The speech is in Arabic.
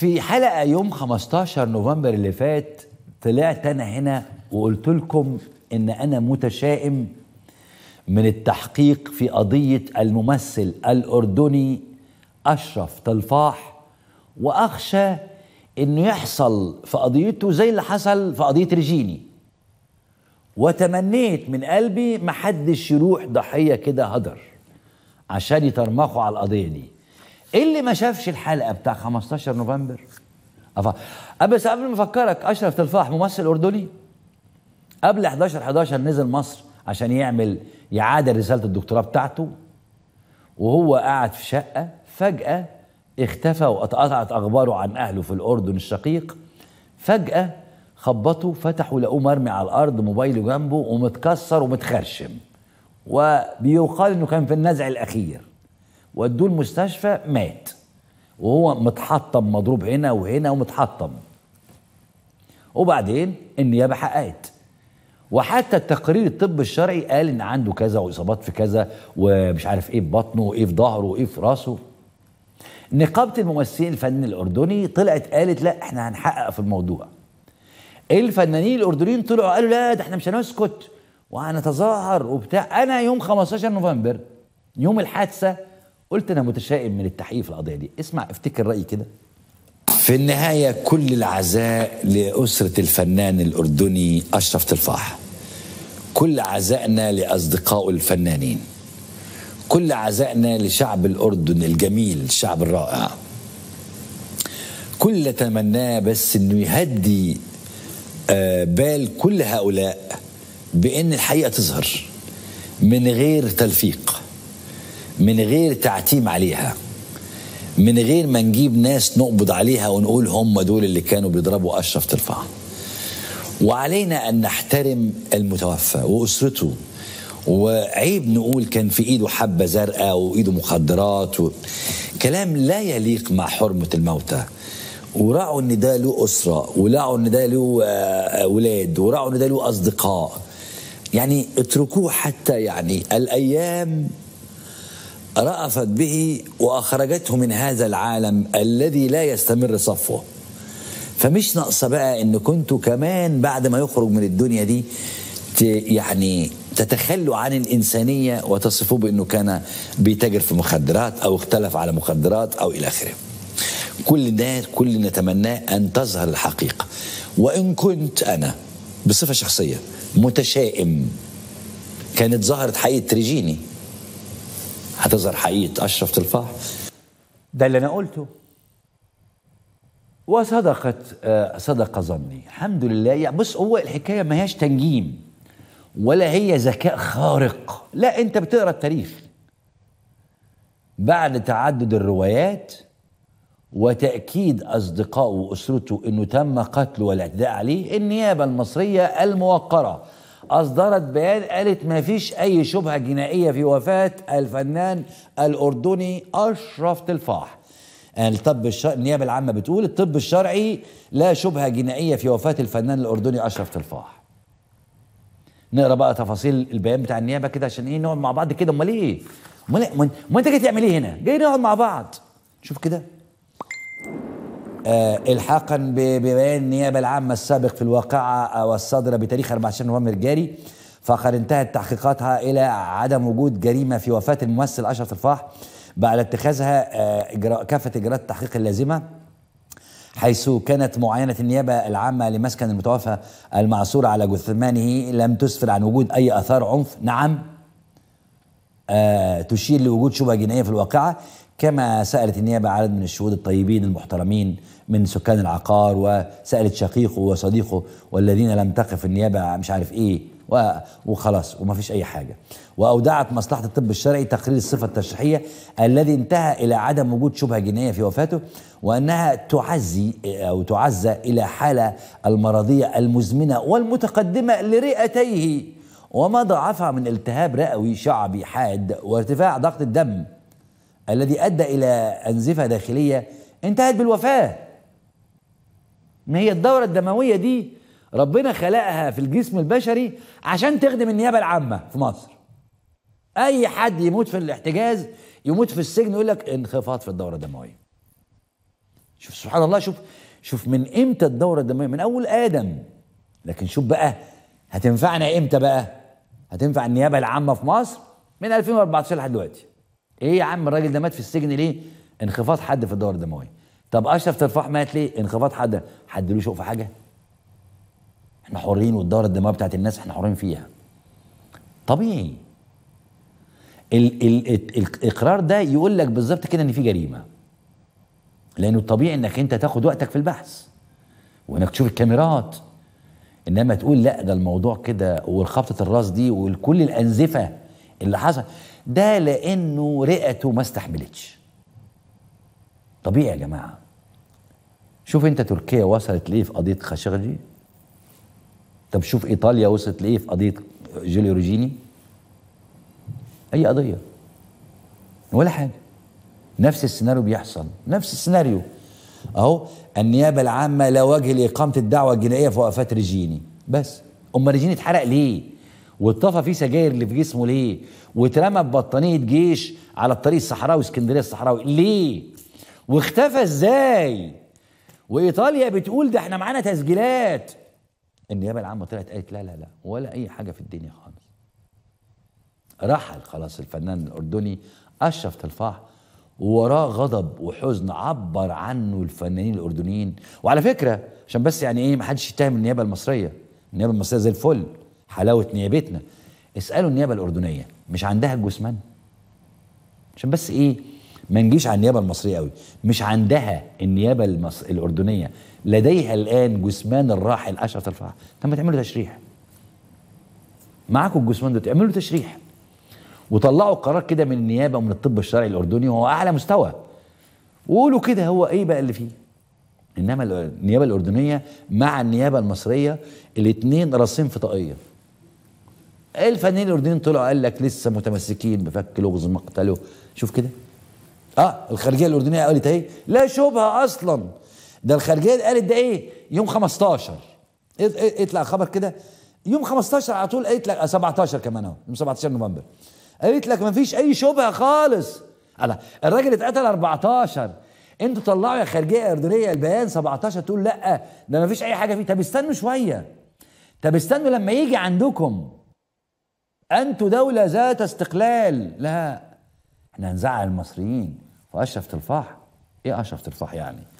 في حلقة يوم 15 نوفمبر اللي فات طلعت أنا هنا وقلت لكم إن أنا متشائم من التحقيق في قضية الممثل الأردني أشرف طلفاح وأخشى إنه يحصل في قضيته زي اللي حصل في قضية ريجيني وتمنيت من قلبي محدش يروح ضحية كده هدر عشان يترمخوا على القضية دي اللي ما شافش الحلقه بتاع 15 نوفمبر بس قبل ما افكرك اشرف تلفاح ممثل اردني قبل 11 11 نزل مصر عشان يعمل يعادل رساله الدكتوراه بتاعته وهو قاعد في شقه فجاه اختفى واتقطعت اخباره عن اهله في الاردن الشقيق فجاه خبطوا فتحوا لقوه مرمي على الارض موبايله جنبه ومتكسر ومتخرشم وبيقال انه كان في النزع الاخير ودوه المستشفى مات وهو متحطم مضروب هنا وهنا ومتحطم وبعدين النيابه حققت وحتى التقرير الطب الشرعي قال ان عنده كذا واصابات في كذا ومش عارف ايه في بطنه وايه في ظهره وايه في راسه نقابه الممثلين الفنانين الاردني طلعت قالت لا احنا هنحقق في الموضوع الفنانين الاردنيين طلعوا قالوا لا ده احنا مش هنسكت وهنتظاهر وبتاع انا يوم 15 نوفمبر يوم الحادثه قلت انا متشائم من التحقيق في القضيه دي اسمع افتكر رايي كده في النهايه كل العزاء لاسره الفنان الاردني اشرف تلفاح كل عزائنا لاصدقائه الفنانين كل عزائنا لشعب الاردن الجميل الشعب الرائع كل تمناه بس انه يهدي آه، بال كل هؤلاء بان الحقيقه تظهر من غير تلفيق من غير تعتيم عليها من غير ما نجيب ناس نقبض عليها ونقول هم دول اللي كانوا بيضربوا اشرف ترفعه وعلينا ان نحترم المتوفى واسرته وعيب نقول كان في ايده حبه زرقاء وايده مخدرات و... كلام لا يليق مع حرمه الموتى ورعوا ان ده له اسره ورعوا ان ده له اولاد آه، آه، ورعوا ان ده له اصدقاء يعني اتركوه حتى يعني الايام رأفت به وأخرجته من هذا العالم الذي لا يستمر صفوه فمش ناقصة بقى أن كنتوا كمان بعد ما يخرج من الدنيا دي يعني تتخلوا عن الإنسانية وتصفوه بأنه كان بيتاجر في مخدرات أو اختلف على مخدرات أو إلى آخره كل ده كل نتمناه أن تظهر الحقيقة وإن كنت أنا بصفة شخصية متشائم كانت ظهرت حقيقة ريجيني هتظهر حقيقه اشرف تلفاح ده اللي انا قلته وصدقت آه، صدق ظني الحمد لله يعني بص هو الحكايه ما هياش تنجيم ولا هي ذكاء خارق لا انت بتقرا التاريخ بعد تعدد الروايات وتأكيد أصدقائه وأسرته أنه تم قتله والاعتداء عليه النيابة المصرية الموقرة أصدرت بيان قالت ما فيش أي شبهة جنائية في وفاة الفنان الأردني أشرف تلفاح يعني الطب الشرعي النيابة العامة بتقول الطب الشرعي لا شبهة جنائية في وفاة الفنان الأردني أشرف تلفاح نقرا بقى تفاصيل البيان بتاع النيابه كده عشان ايه نقعد مع بعض كده امال ايه؟ امال إيه؟ امال انت جاي تعمل ايه هنا؟ جاي نقعد مع بعض شوف كده آه، الحاقا ببيان النيابه العامه السابق في الواقعه والصادره بتاريخ 24 نوفمبر الجاري فقد انتهت تحقيقاتها الى عدم وجود جريمه في وفاه الممثل اشرف تفاح بعد اتخاذها آه، إجراء كافه اجراءات التحقيق اللازمه حيث كانت معاينه النيابه العامه لمسكن المتوفى المعصور على جثمانه لم تسفر عن وجود اي اثار عنف نعم آه تشير لوجود شبهه جنائيه في الواقعه كما سألت النيابة عدد من الشهود الطيبين المحترمين من سكان العقار وسألت شقيقه وصديقه والذين لم تقف النيابة مش عارف إيه وخلاص وما فيش أي حاجة وأودعت مصلحة الطب الشرعي تقرير الصفة التشريحية الذي انتهى إلى عدم وجود شبهة جنائية في وفاته وأنها تعزي أو تعزى إلى حالة المرضية المزمنة والمتقدمة لرئتيه وما ضعفها من التهاب رئوي شعبي حاد وارتفاع ضغط الدم الذي أدى إلى أنزفة داخلية انتهت بالوفاة ما هي الدورة الدموية دي ربنا خلقها في الجسم البشري عشان تخدم النيابة العامة في مصر أي حد يموت في الاحتجاز يموت في السجن يقول لك انخفاض في الدورة الدموية شوف سبحان الله شوف شوف من امتى الدورة الدموية من أول آدم لكن شوف بقى هتنفعنا امتى بقى هتنفع النيابة العامة في مصر من 2014 لحد دلوقتي ايه يا عم الراجل ده مات في السجن ليه انخفاض حد في الدوره الدمويه طب اشرف ترفاح مات ليه انخفاض حد حد له شوق في حاجه احنا حرين والدوره الدمويه بتاعت الناس احنا حرين فيها طبيعي ال ال الاقرار ده يقول لك بالظبط كده ان في جريمه لانه الطبيعي انك انت تاخد وقتك في البحث وانك تشوف الكاميرات انما تقول لا ده الموضوع كده والخبطه الراس دي وكل الانزفه اللي حصل ده لانه رئته ما استحملتش طبيعي يا جماعه شوف انت تركيا وصلت ليه في قضيه خاشقجي طب شوف ايطاليا وصلت لايه في قضيه جوليو روجيني اي قضيه ولا حاجه نفس السيناريو بيحصل نفس السيناريو اهو النيابه العامه لا وجه لاقامه الدعوه الجنائيه في وقفات ريجيني بس امال ريجيني اتحرق ليه واتطفى فيه سجاير اللي في جسمه ليه واترمى ببطانيه جيش على الطريق الصحراوي اسكندريه الصحراوي ليه واختفى ازاي وايطاليا بتقول ده احنا معانا تسجيلات النيابه العامه طلعت قالت لا لا لا ولا اي حاجه في الدنيا خالص رحل خلاص الفنان الاردني اشرف تلفاح ووراه غضب وحزن عبر عنه الفنانين الاردنيين وعلى فكره عشان بس يعني ايه ما حدش يتهم النيابه المصريه النيابه المصريه زي الفل حلاوه نيابتنا اسالوا النيابه الاردنيه مش عندها الجثمان عشان بس ايه ما نجيش على النيابه المصريه قوي مش عندها النيابه المص... الاردنيه لديها الان جثمان الراحل اشرف الفقع طب ما تعملوا تشريح معاكم الجثمان ده تعملوا تشريح وطلعوا قرار كده من النيابه ومن الطب الشرعي الاردني وهو اعلى مستوى وقولوا كده هو ايه بقى اللي فيه انما النيابه الاردنيه مع النيابه المصريه الاثنين راسين في طاقيه الفنانين الاردنيين طلعوا قال لك لسه متمسكين بفك لغز مقتله شوف كده اه الخارجيه الاردنيه قالت اهي لا شبهه اصلا ده الخارجيه قالت ده ايه يوم 15 اطلع خبر كده يوم 15 على طول قالت لك 17 آه، كمان اهو يوم 17 نوفمبر قالت لك ما فيش اي شبهه خالص على الراجل اتقتل 14 انتوا طلعوا يا خارجيه اردنيه البيان 17 تقول لا ده ما فيش اي حاجه فيه طب استنوا شويه طب استنوا لما يجي عندكم انتوا دوله ذات استقلال لا احنا هنزعل المصريين واشرف تلفاح ايه اشرف تلفاح يعني